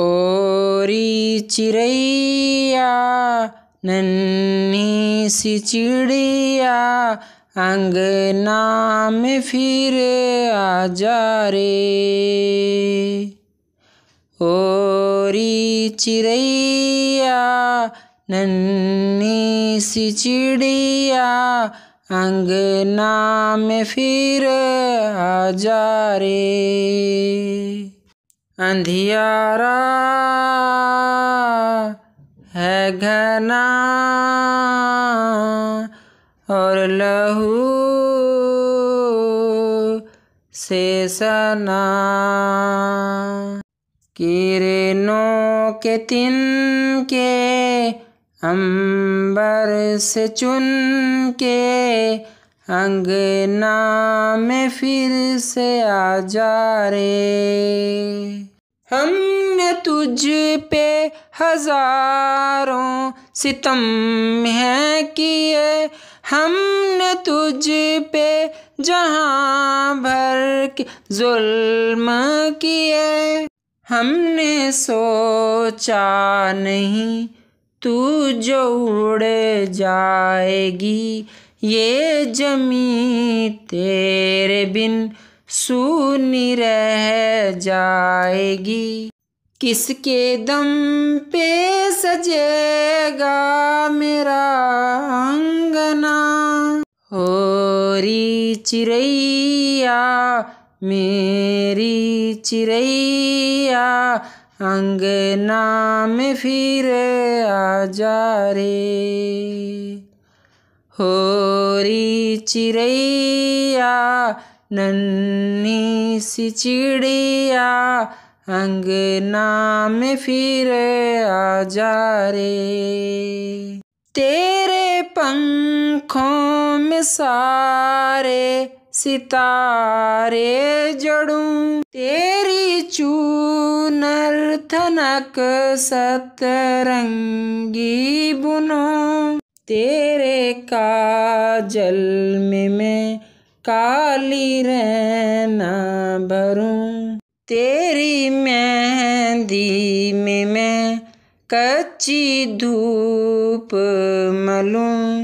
ओरी चिड़ैया नन्ही सी चिड़िया अंगना में फिर आ जा रे ओरी चिड़ैया नन्ही सी चिड़िया अंगना में फिर आ जा रे अंधियारा है घना और लहू से सना किरणों के तिन के अंबर से चुन के अंगना में फिर से आ जा रे हमने तुझ पे हजारों सितम है किए हमने तुझ पे जहाँ भर के जुल्म किए हमने सोचा नहीं तू जो उड़ जाएगी ये जमी तेरे बिन शून्य रह जाएगी किसके दम पे सजेगा मेरा अंगना हो री चिड़ैया मेरी चिड़ैया अंगना में फिर आ जा रे हो री चिड़ैया नन्नी सी चिड़िया अंगना में फिर आ जा रे तेरे पंखों में सारे सितारे जड़ू तेरी चूनर थनक सतरंगी बुनो तेरे का जल में मैं काली रहना भरूं तेरी मेहंदी में मैं कच्ची धूप मलूं